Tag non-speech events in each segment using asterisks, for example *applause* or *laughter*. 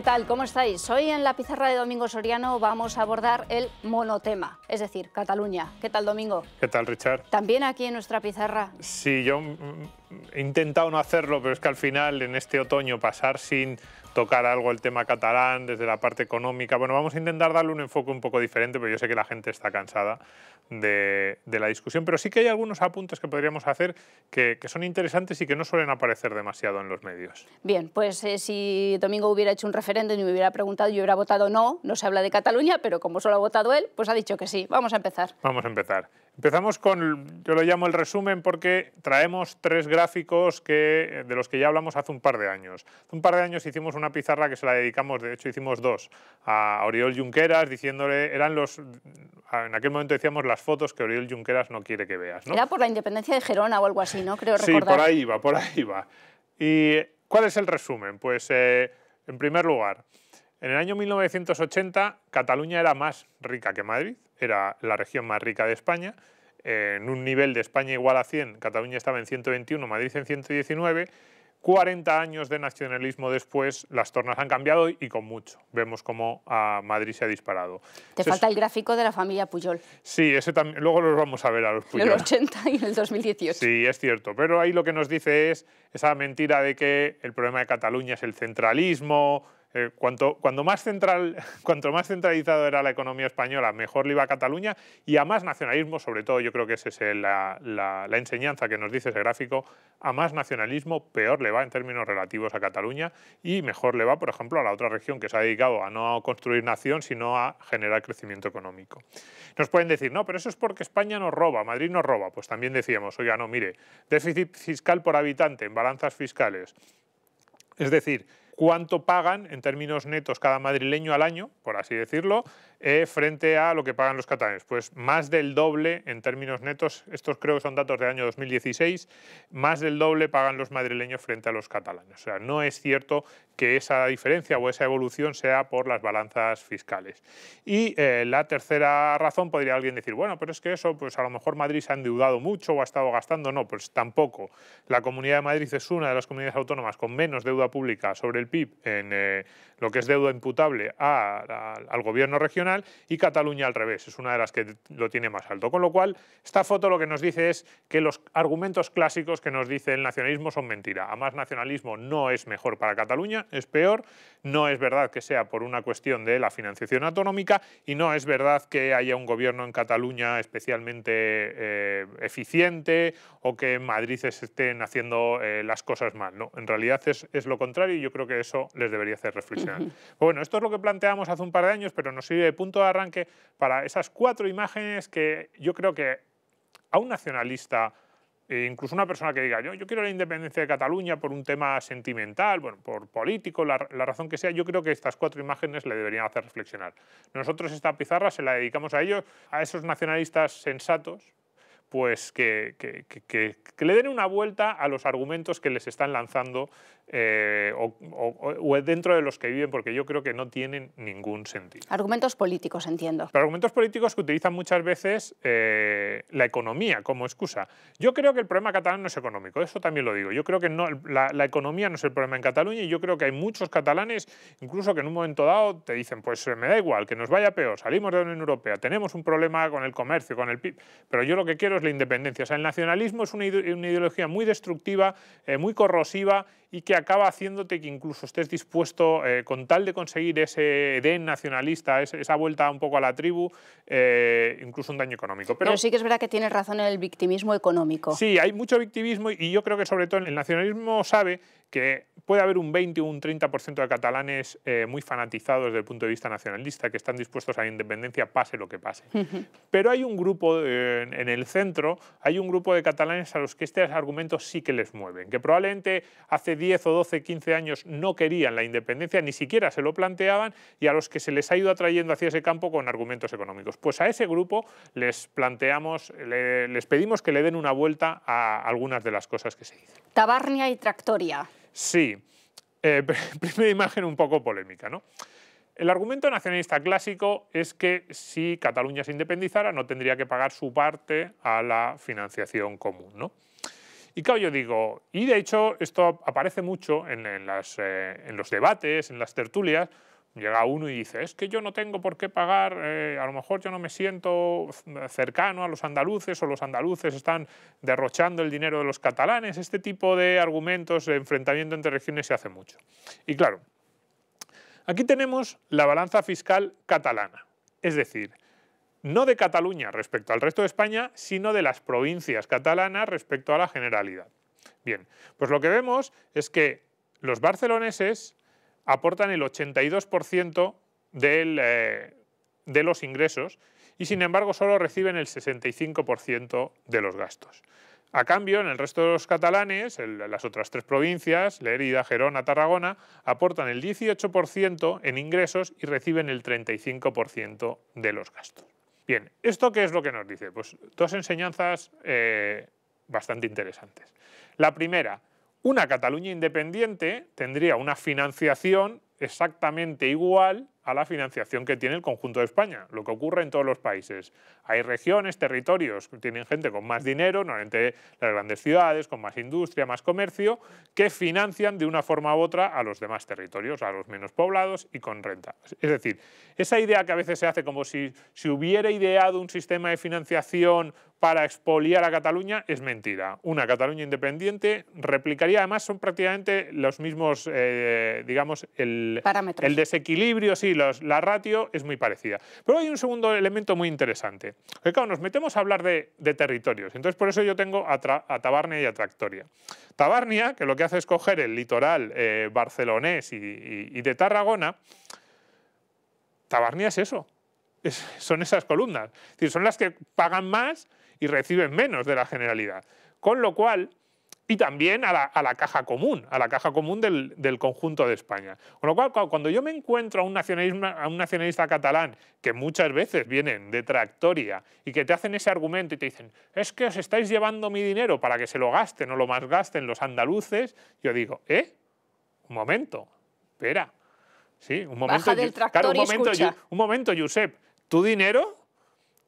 ¿Qué tal? ¿Cómo estáis? Hoy en la pizarra de Domingo Soriano vamos a abordar el monotema, es decir, Cataluña. ¿Qué tal, Domingo? ¿Qué tal, Richard? ¿También aquí en nuestra pizarra? Sí, yo mm, he intentado no hacerlo, pero es que al final, en este otoño, pasar sin tocar algo el tema catalán desde la parte económica. Bueno, vamos a intentar darle un enfoque un poco diferente, pero yo sé que la gente está cansada de, la discusión, pero sí que hay algunos apuntes que podríamos hacer que, son interesantes y que no suelen aparecer demasiado en los medios. Bien, pues eh, si Domingo hubiera hecho un referéndum y me hubiera preguntado, yo hubiera votado no, no se habla de Cataluña, pero como solo ha votado él, pues ha dicho que sí. Vamos a empezar. Vamos a empezar. Empezamos con, yo lo llamo el resumen porque traemos tres gráficos que, eh, de los que ya hablamos hace un par de años. Hace un par de años hicimos una pizarra que se la dedicamos, de hecho hicimos dos, a Oriol Junqueras diciéndole, eran los, en aquel momento decíamos las fotos que Oriol Junqueras no quiere que veas. Era por la independencia de Gerona o algo así, ¿no? Creo recordar. Sí, por ahí va, por ahí va. ¿Y cuál es el resumen? Pues, eh, en primer lugar, en el año 1980 Cataluña era más rica que Madrid, era la región más rica de España. En un nivel de España igual a 100, Cataluña estaba en 121, Madrid en 119. 40 años de nacionalismo después, las tornas han cambiado y con mucho. Vemos cómo a Madrid se ha disparado. Te falta el gráfico de la familia Puyol. Sí, ese luego los vamos a ver a los Puyol. El 80 y en el 2018. Sí, es cierto, pero ahí lo que nos dice es esa mentira de que el problema de Cataluña es el centralismo, eh, *laughs* cuanto, más central, centralizado era la economía española, mejor le iba a Cataluña y a más nacionalismo, sobre todo yo creo que esa es la, la, enseñanza que nos dice ese gráfico, a más nacionalismo peor le va en términos relativos a Cataluña y mejor le va, por ejemplo, a la otra región que se ha dedicado a no construir nación, sino a generar crecimiento económico. Nos pueden decir, no, pero eso es porque España nos roba, Madrid nos roba. Pues también decíamos, oiga, no, mire, déficit fiscal por habitante en balanzas fiscales. Es decir, cuánto pagan en términos netos cada madrileño al año, por así decirlo, eh, frente a lo que pagan los catalanes. Pues más del doble en términos netos, estos creo que son datos del año 2016, más del doble pagan los madrileños frente a los catalanes. O sea, no es cierto que esa diferencia o esa evolución sea por las balanzas fiscales. Y eh, la tercera razón podría alguien decir, bueno, pero es que eso, pues a lo mejor Madrid se ha endeudado mucho o ha estado gastando. No, pues tampoco. La Comunidad de Madrid es una de las comunidades autónomas con menos deuda pública sobre el PIB en eh, lo que es deuda imputable al gobierno regional y Cataluña al revés, es una de las que lo tiene más alto. Con lo cual, esta foto lo que nos dice es que los argumentos clásicos que nos dice el nacionalismo son mentira. A más nacionalismo no es mejor para Cataluña, es peor, no es verdad que sea por una cuestión de la financiación autonómica y no es verdad que haya un gobierno en Cataluña especialmente eh, eficiente o que en Madrid se estén haciendo eh, las cosas mal. No, en realidad es, es, lo contrario y yo creo que eso les debería hacer reflexionar. Bueno, esto es lo que planteamos hace un par de años, pero nos sirve punto de arranque para esas cuatro imágenes que yo creo que a un nacionalista, e incluso una persona que diga, yo, yo quiero la independencia de Cataluña por un tema sentimental, bueno, por político, la, la, razón que sea, yo creo que estas cuatro imágenes le deberían hacer reflexionar. Nosotros esta pizarra se la dedicamos a ellos, a esos nacionalistas sensatos, pues que, le den una vuelta a los argumentos que les están lanzando eh, o, dentro de los que viven, porque yo creo que no tienen ningún sentido. Argumentos políticos, entiendo. argumentos políticos que utilizan muchas veces eh, la economía como excusa. Yo creo que el problema catalán no es económico, eso también lo digo. Yo creo que no, la, economía no es el problema en Cataluña y yo creo que hay muchos catalanes, incluso que en un momento dado te dicen, pues me da igual, que nos vaya peor, salimos de la Unión Europea, tenemos un problema con el comercio, con el PIB, pero yo lo que quiero la independencia. O sea, el nacionalismo es una, ideología muy destructiva, eh, muy corrosiva y que acaba haciéndote que incluso estés dispuesto, eh, con tal de conseguir ese edén nacionalista, esa vuelta un poco a la tribu, eh, incluso un daño económico. Pero, Pero, sí que es verdad que tienes razón en el victimismo económico. Sí, hay mucho victimismo y yo creo que sobre todo el nacionalismo sabe que puede haber un 20 o un 30% de catalanes eh, muy fanatizados desde el punto de vista nacionalista, que están dispuestos a la independencia pase lo que pase. Pero hay un grupo, eh, en el centro, hay un grupo de catalanes a los que este argumento sí que les mueven, que probablemente hace 10 o 12, 15 años no querían la independencia, ni siquiera se lo planteaban, y a los que se les ha ido atrayendo hacia ese campo con argumentos económicos. Pues a ese grupo les planteamos, les pedimos que le den una vuelta a algunas de las cosas que se dicen. Tabarnia y Tractoria. Sí, eh, *laughs* primera imagen un poco polémica, ¿no? El argumento nacionalista clásico es que si Cataluña se independizara no tendría que pagar su parte a la financiación común, ¿no? Y claro, yo digo, y de hecho esto aparece mucho en eh, los debates, en las tertulias, Llega uno y dice, es que yo no tengo por qué pagar, eh, a lo mejor yo no me siento cercano a los andaluces o los andaluces están derrochando el dinero de los catalanes. Este tipo de argumentos, de enfrentamiento entre regiones se hace mucho. Y claro, aquí tenemos la balanza fiscal catalana, es decir, no de Cataluña respecto al resto de España, sino de las provincias catalanas respecto a la generalidad. Bien, pues lo que vemos es que los barceloneses aportan el 82% eh, de los ingresos y sin embargo solo reciben el 65% de los gastos. A cambio, en el resto de los catalanes, en las otras tres provincias, Lérida, Gerona, Tarragona, aportan el 18% en ingresos y reciben el 35% de los gastos. Bien, ¿esto qué es lo que nos dice? Pues dos enseñanzas eh, bastante interesantes. La primera, una Cataluña independiente tendría una financiación exactamente igual a la financiación que tiene el conjunto de España, lo que ocurre en todos los países. Hay regiones, territorios que tienen gente con más dinero, normalmente las grandes ciudades, con más industria, más comercio, que financian de una forma u otra a los demás territorios, a los menos poblados y con renta. Es decir, esa idea que a veces se hace como si se hubiera ideado un sistema de financiación para expoliar a Cataluña es mentira. Una Cataluña independiente replicaría, además son prácticamente los mismos, eh, digamos, el, el desequilibrio, sí, los, la ratio es muy parecida. Pero hay un segundo elemento muy interesante. que claro, nos metemos a hablar de, territorios, entonces por eso yo tengo a, Tabarnia y a Tractoria. Tabarnia, que lo que hace es coger el litoral eh, barcelonés y, de Tarragona, Tabarnia es eso, son esas columnas. decir, son las que pagan más y reciben menos de la generalidad. Con lo cual, y también a la, caja común, a la caja común del, conjunto de España. Con lo cual, cuando yo me encuentro a un, nacionalista catalán que muchas veces vienen de tractoria y que te hacen ese argumento y te dicen, es que os estáis llevando mi dinero para que se lo gasten o lo más gasten los andaluces, yo digo, ¿eh? Un momento, espera. Sí, un momento. un momento, Josep, tu dinero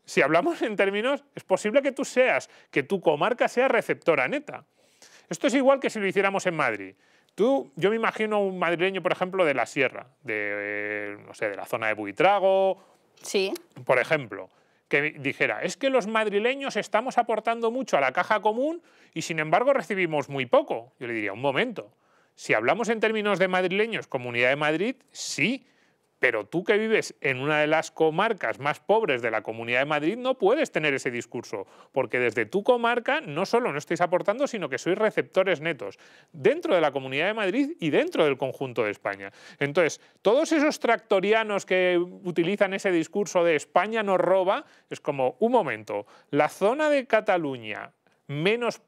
si hablamos en términos, es posible que tú seas, que tu comarca sea receptora neta. Esto es igual que si lo hiciéramos en Madrid. Tú, yo me imagino un madrileño, por ejemplo, de la sierra, de, eh, no sé, de la zona de Buitrago, sí. por ejemplo, que dijera, es que los madrileños estamos aportando mucho a la caja común y sin embargo recibimos muy poco. Yo le diría, un momento, si hablamos en términos de madrileños, Comunidad de Madrid, sí, pero tú que vives en una de las comarcas más pobres de la Comunidad de Madrid no puedes tener ese discurso, porque desde tu comarca no solo no estáis aportando, sino que sois receptores netos dentro de la Comunidad de Madrid y dentro del conjunto de España. Entonces, todos esos tractorianos que utilizan ese discurso de España nos roba, es como, un momento, la zona de Cataluña menos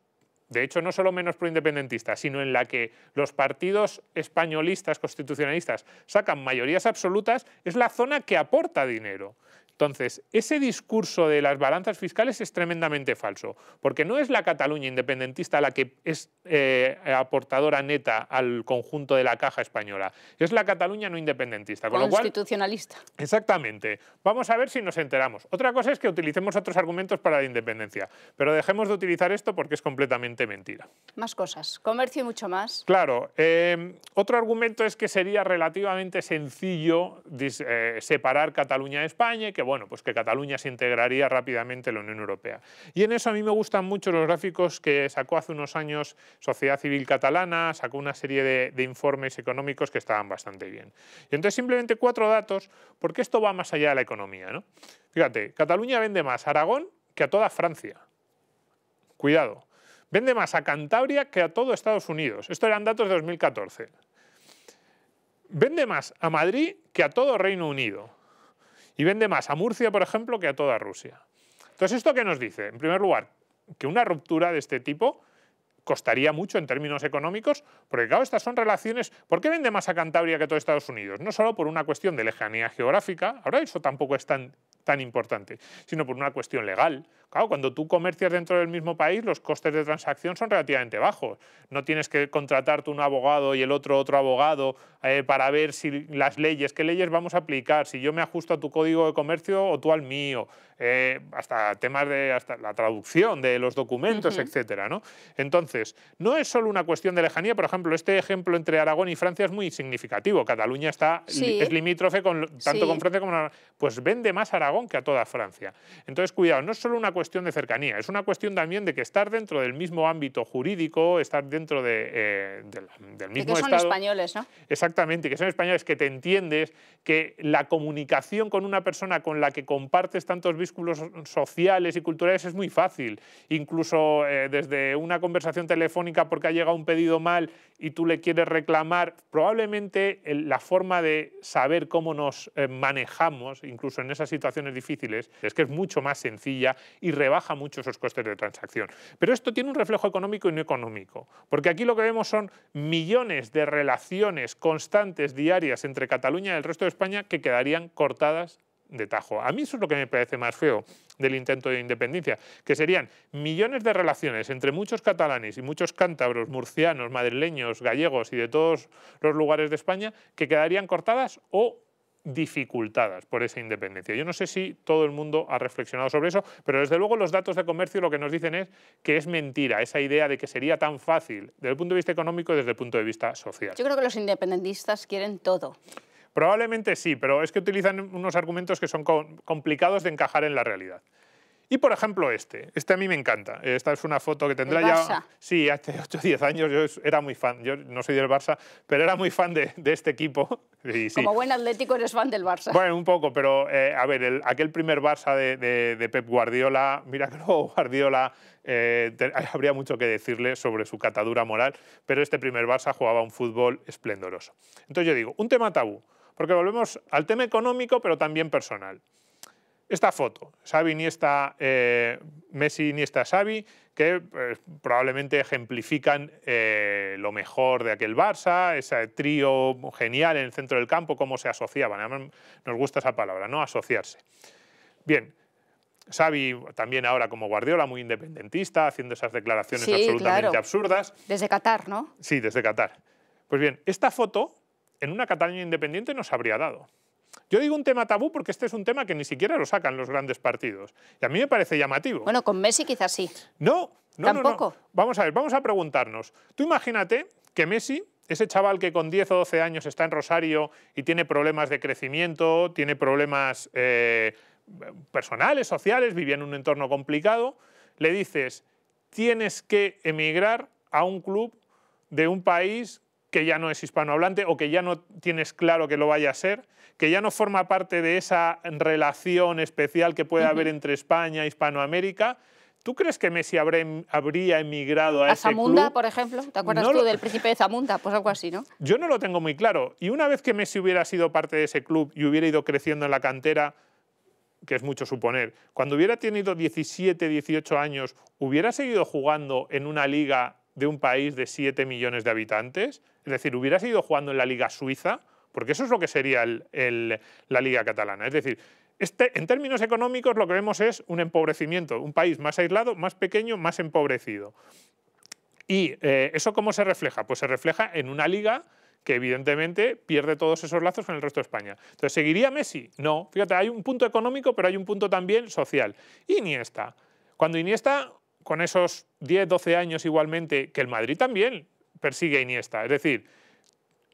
de hecho no solo menos proindependentista, sino en la que los partidos españolistas constitucionalistas sacan mayorías absolutas, es la zona que aporta dinero. Entonces, ese discurso de las balanzas fiscales es tremendamente falso, porque no es la Cataluña independentista la que es eh, aportadora neta al conjunto de la caja española, es la Cataluña no independentista. Con Constitucionalista. exactamente. Vamos a ver si nos enteramos. Otra cosa es que utilicemos otros argumentos para la independencia, pero dejemos de utilizar esto porque es completamente mentira. Más cosas, comercio y mucho más. Claro, eh, otro argumento es que sería relativamente sencillo eh, separar Cataluña de España, que bueno, pues que Cataluña se integraría rápidamente en la Unión Europea. Y en eso a mí me gustan mucho los gráficos que sacó hace unos años Sociedad Civil Catalana, sacó una serie de, informes económicos que estaban bastante bien. Y entonces simplemente cuatro datos, porque esto va más allá de la economía. ¿no? Fíjate, Cataluña vende más a Aragón que a toda Francia. Cuidado. Vende más a Cantabria que a todo Estados Unidos. Esto eran datos de 2014. Vende más a Madrid que a todo Reino Unido y vende más a Murcia, por ejemplo, que a toda Rusia. Entonces, ¿esto qué nos dice? En primer lugar, que una ruptura de este tipo costaría mucho en términos económicos, porque claro, estas son relaciones... ¿Por qué vende más a Cantabria que a todo Estados Unidos? No solo por una cuestión de lejanía geográfica, ahora eso tampoco es tan tan importante, sino por una cuestión legal. Claro, cuando tú comercias dentro del mismo país, los costes de transacción son relativamente bajos. No tienes que contratar un abogado y el otro otro abogado eh, para ver si las leyes, qué leyes vamos a aplicar, si yo me ajusto a tu código de comercio o tú al mío, eh, hasta temas de la traducción de los documentos, etcétera. ¿no? Entonces, no es solo una cuestión de lejanía, por ejemplo, este ejemplo entre Aragón y Francia es muy significativo. Cataluña está, es limítrofe con, tanto con Francia como con Aragón. Pues vende más Aragón que a toda Francia. Entonces, cuidado, no es solo una cuestión de cercanía, es una cuestión también de que estar dentro del mismo ámbito jurídico, estar dentro eh, del, mismo de que son españoles, ¿no? Exactamente, que son españoles, que te entiendes, que la comunicación con una persona con la que compartes tantos vínculos sociales y culturales es muy fácil. Incluso eh, desde una conversación telefónica porque ha llegado un pedido mal y tú le quieres reclamar, probablemente la forma de saber cómo nos eh, manejamos, incluso en esas situaciones difíciles, es que es mucho más sencilla y rebaja mucho esos costes de transacción. Pero esto tiene un reflejo económico y no económico, porque aquí lo que vemos son millones de relaciones constantes, diarias, entre Cataluña y el resto de España que quedarían cortadas de tajo. A mí eso es lo que me parece más feo del intento de independencia, que serían millones de relaciones entre muchos catalanes y muchos cántabros, murcianos, madrileños, gallegos y de todos los lugares de España que quedarían cortadas o dificultadas por esa independencia. Yo no sé si todo el mundo ha reflexionado sobre eso, pero desde luego los datos de comercio lo que nos dicen es que es mentira esa idea de que sería tan fácil desde el punto de vista económico y desde el punto de vista social. Yo creo que los independentistas quieren todo. Probablemente sí, pero es que utilizan unos argumentos que son complicados de encajar en la realidad. Y por ejemplo este, este a mí me encanta. Esta es una foto que tendrá ya... Sí, hace 8 o 10 años yo era muy fan, yo no soy del Barça, pero era muy fan de, este equipo. *laughs* Como buen atlético eres fan del Barça. Bueno, un poco, pero eh, a ver, el, aquel primer Barça de, Pep Guardiola, mira que luego Guardiola, eh, *laughs* habría mucho que decirle sobre su catadura moral, pero este primer Barça jugaba un fútbol esplendoroso. Entonces yo digo, un tema tabú porque volvemos al tema económico, pero también personal. Esta foto, Xavi ni eh, Messi Iniesta Xavi, que pues, probablemente ejemplifican eh, lo mejor de aquel Barça, ese trío genial en el centro del campo, cómo se asociaban. Además, nos gusta esa palabra, ¿no? Asociarse. Bien, Xavi también ahora como Guardiola, muy independentista, haciendo esas declaraciones absolutamente absurdas. Desde Qatar, ¿no? Sí, desde Qatar. Pues bien, esta foto en una Cataluña independiente nos habría dado. Yo digo un tema tabú porque este es un tema que ni siquiera lo sacan los grandes partidos. Y a mí me parece llamativo. Bueno, con Messi quizás sí. No, no, ¿Tampoco? Vamos a ver, vamos a preguntarnos. Tú imagínate que Messi, ese chaval que con 10 o 12 años está en Rosario y tiene problemas de crecimiento, tiene problemas eh, personales, sociales, vivía en un entorno complicado, le dices, tienes que emigrar a un club de un país que ya no es hispanohablante o que ya no tienes claro que lo vaya a ser, que ya no forma parte de esa relación especial que puede haber entre España e Hispanoamérica. ¿Tú crees que Messi habría emigrado a, a Zamunda, por ejemplo? ¿Te acuerdas tú del príncipe de Zamunda? Pues algo así, ¿no? Yo no lo tengo muy claro. Y una vez que Messi hubiera sido parte de ese club y hubiera ido creciendo en la cantera, que es mucho suponer, cuando hubiera tenido 17, 18 años, ¿hubiera seguido jugando en una liga de un país de 7 millones de habitantes? Es decir, ¿hubiera sido jugando en la Liga Suiza? Porque eso es lo que sería la Liga Catalana. Es decir, este, en términos económicos lo que vemos es un empobrecimiento, un país más aislado, más pequeño, más empobrecido. ¿Y eh, eso cómo se refleja? Pues se refleja en una liga que evidentemente pierde todos esos lazos con el resto de España. Entonces, ¿seguiría Messi? No. Fíjate, hay un punto económico, pero hay un punto también social. Iniesta. Cuando Iniesta con esos 10, 12 años igualmente que el Madrid también persigue a Iniesta. Es decir,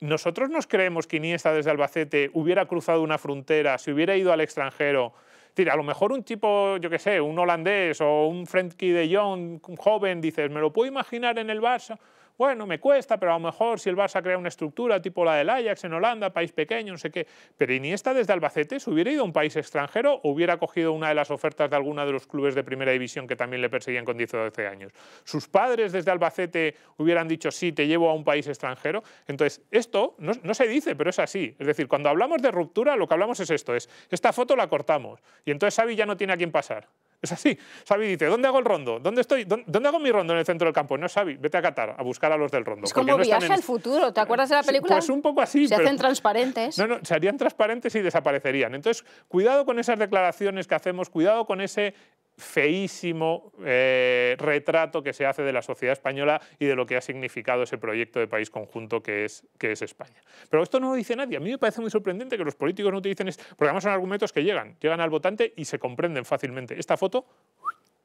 nosotros nos creemos que Iniesta desde Albacete hubiera cruzado una frontera, se hubiera ido al extranjero. Es a lo mejor un tipo, yo qué sé, un holandés o un Frenkie de Jong, un joven, dices, me lo puedo imaginar en el Barça bueno, me cuesta, pero a lo mejor si el Barça crea una estructura tipo la del Ajax en Holanda, país pequeño, no sé qué. Pero Iniesta desde Albacete, si hubiera ido a un país extranjero, o hubiera cogido una de las ofertas de alguna de los clubes de primera división que también le perseguían con 10 o 12 años. Sus padres desde Albacete hubieran dicho, sí, te llevo a un país extranjero. Entonces, esto no, no se dice, pero es así. Es decir, cuando hablamos de ruptura, lo que hablamos es esto, es esta foto la cortamos y entonces Xavi ya no tiene a quién pasar. Es así. Sabi, dice, ¿dónde hago el rondo? ¿Dónde estoy? ¿Dónde hago mi rondo en el centro del campo? No Sabi, Xavi, vete a Qatar a buscar a los del rondo. Es como viaje al futuro, ¿te acuerdas de la pues película? Es un poco así. Se hacen transparentes. No, no, se harían transparentes y desaparecerían. Entonces, cuidado con esas declaraciones que hacemos, cuidado con ese feísimo eh, retrato que se hace de la sociedad española y de lo que ha significado ese proyecto de país conjunto que es, que es España. Pero esto no lo dice nadie. A mí me parece muy sorprendente que los políticos no utilicen esto, porque además son argumentos que llegan, llegan al votante y se comprenden fácilmente. Esta foto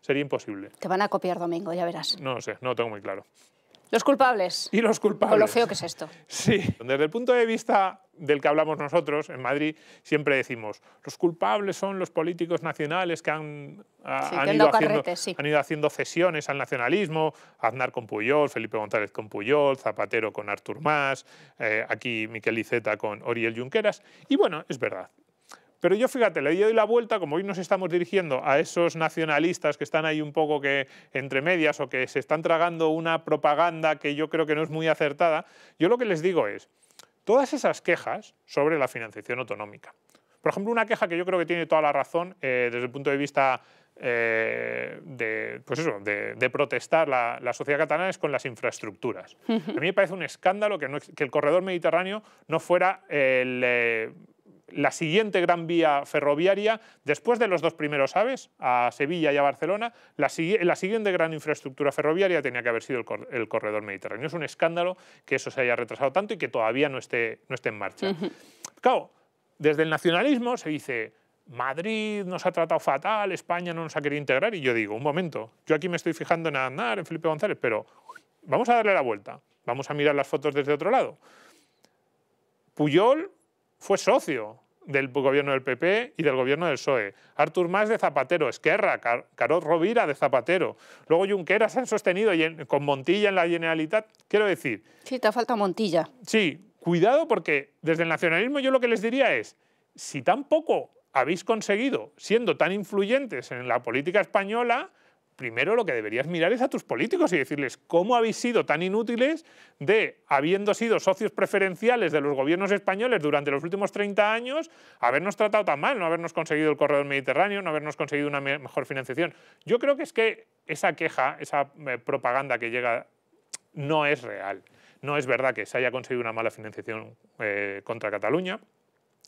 sería imposible. Te van a copiar domingo, ya verás. No lo sé, no lo tengo muy claro. Los culpables. Y los culpables. Con lo feo que es esto. Sí. Desde el punto de vista del que hablamos nosotros en Madrid, siempre decimos, los culpables son los políticos nacionales que han, ah, ido, haciendo, ido haciendo cesiones al nacionalismo, Aznar con Puyol, Felipe González con Puyol, Zapatero con Artur Mas, eh, aquí Miquel Iceta con Oriel Junqueras. Y bueno, es verdad, pero yo fíjate, le doy la vuelta, como hoy nos estamos dirigiendo a esos nacionalistas que están ahí un poco que entre medias o que se están tragando una propaganda que yo creo que no es muy acertada, yo lo que les digo es, todas esas quejas sobre la financiación autonómica. Por ejemplo, una queja que yo creo que tiene toda la razón eh, desde el punto de vista eh, pues de, de, protestar la, sociedad catalana es con las infraestructuras. *laughs* A mí me parece un escándalo que, que el corredor mediterráneo no fuera el, eh, la siguiente gran vía ferroviaria, después de los dos primeros aves, a Sevilla y a Barcelona, la, siguiente gran infraestructura ferroviaria tenía que haber sido el, corredor mediterráneo. Es un escándalo que eso se haya retrasado tanto y que todavía no esté, no esté en marcha. Claro, desde el nacionalismo se dice, Madrid nos ha tratado fatal, España no nos ha querido integrar. Y yo digo, un momento, yo aquí me estoy fijando en Andar, en Felipe González, pero vamos a darle la vuelta, vamos a mirar las fotos desde otro lado. Puyol fue socio del gobierno del PP y del gobierno del PSOE. Artur Mas de Zapatero, Esquerra, Car Rovira de Zapatero. Luego Junqueras han sostenido y con Montilla en la Generalitat. Quiero decir... Sí, te falta Montilla. Sí, cuidado porque desde el nacionalismo yo lo que les diría es, si tampoco habéis conseguido, siendo tan influyentes en la política española, primero lo que deberías mirar es a tus políticos y decirles cómo habéis sido tan inútiles de, habiendo sido socios preferenciales de los gobiernos españoles durante los últimos 30 años, habernos tratado tan mal, no habernos conseguido el corredor mediterráneo, no habernos conseguido una mejor financiación. Yo creo que es que esa queja, esa eh, propaganda que llega, no es real. No es verdad que se haya conseguido una mala financiación eh, contra Cataluña.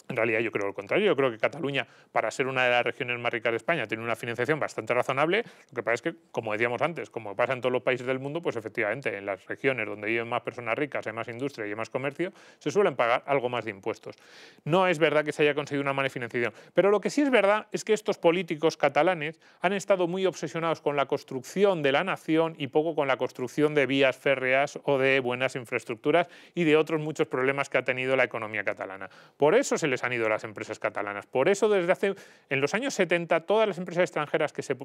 En realidad yo creo lo contrario, yo creo que Cataluña, para ser una de las regiones más ricas de España, tiene una financiación bastante razonable, lo que pasa es que, como decíamos antes, como pasa en todos los países del mundo, pues efectivamente en las regiones donde viven más personas ricas, hay más industria y hay más comercio, se suelen pagar algo más de impuestos. No es verdad que se haya conseguido una mala financiación, pero lo que sí es verdad es que estos políticos catalanes han estado muy obsesionados con la construcción de la nación y poco con la construcción de vías férreas o de buenas infraestructuras y de otros muchos problemas que ha tenido la economía catalana. Por eso se les han ido las empresas catalanas. Por eso, desde hace, en los años 70, todas las empresas extranjeras que, se,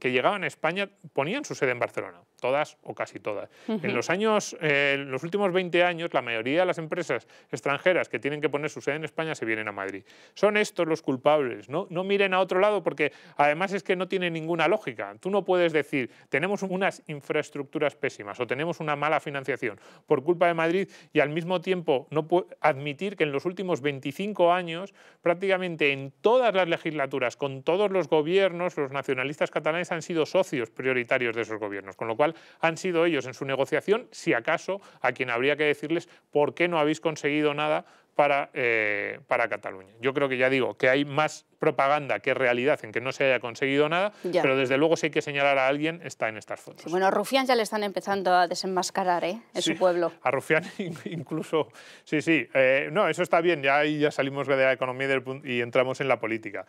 que llegaban a España ponían su sede en Barcelona, todas o casi todas. En los años, eh, los últimos 20 años, la mayoría de las empresas extranjeras que tienen que poner su sede en España se vienen a Madrid. Son estos los culpables, ¿no? No miren a otro lado porque además es que no tiene ninguna lógica. Tú no puedes decir, tenemos unas infraestructuras pésimas o tenemos una mala financiación por culpa de Madrid y al mismo tiempo no admitir que en los últimos 25 años, prácticamente en todas las legislaturas, con todos los gobiernos, los nacionalistas catalanes han sido socios prioritarios de esos gobiernos, con lo cual han sido ellos en su negociación, si acaso, a quien habría que decirles por qué no habéis conseguido nada para, eh, para Cataluña. Yo creo que ya digo que hay más propaganda que realidad en que no se haya conseguido nada, pero desde luego si hay que señalar a alguien está en estas fotos. bueno, a Rufián ya le están empezando a desenmascarar ¿eh? en su pueblo. *laughs* A Rufián incluso, sí, sí, eh, no, eso está bien, ya, ya salimos de la economía y, entramos en la política,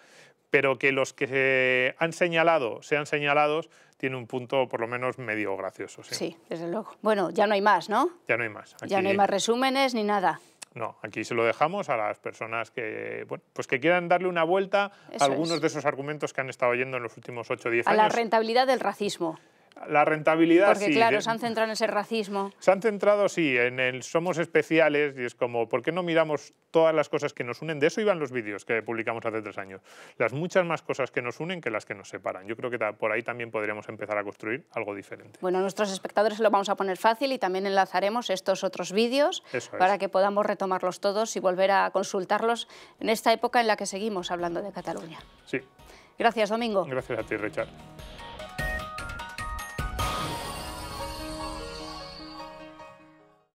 pero que los que se han señalado sean señalados tiene un punto por lo menos medio gracioso. Sí. desde luego. Bueno, ya no hay más, ¿no? Ya no hay más. Ya no hay más resúmenes ni nada. No, aquí se lo dejamos a las personas que, pues que quieran darle una vuelta a algunos de esos argumentos que han estado yendo en los últimos 8 o 10 años. A la rentabilidad del racismo. La rentabilidad Porque claro, se han centrado en ese racismo. Se han centrado, sí, en el somos especiales y es como, ¿por qué no miramos todas las cosas que nos unen? De eso iban los vídeos que publicamos hace tres años. Las muchas más cosas que nos unen que las que nos separan. Yo creo que por ahí también podríamos empezar a construir algo diferente. Bueno, a nuestros espectadores se lo vamos a poner fácil y también enlazaremos estos otros vídeos para que podamos retomarlos todos y volver a consultarlos en esta época en la que seguimos hablando de Cataluña. Sí. Gracias, Domingo. Gracias a ti, Richard.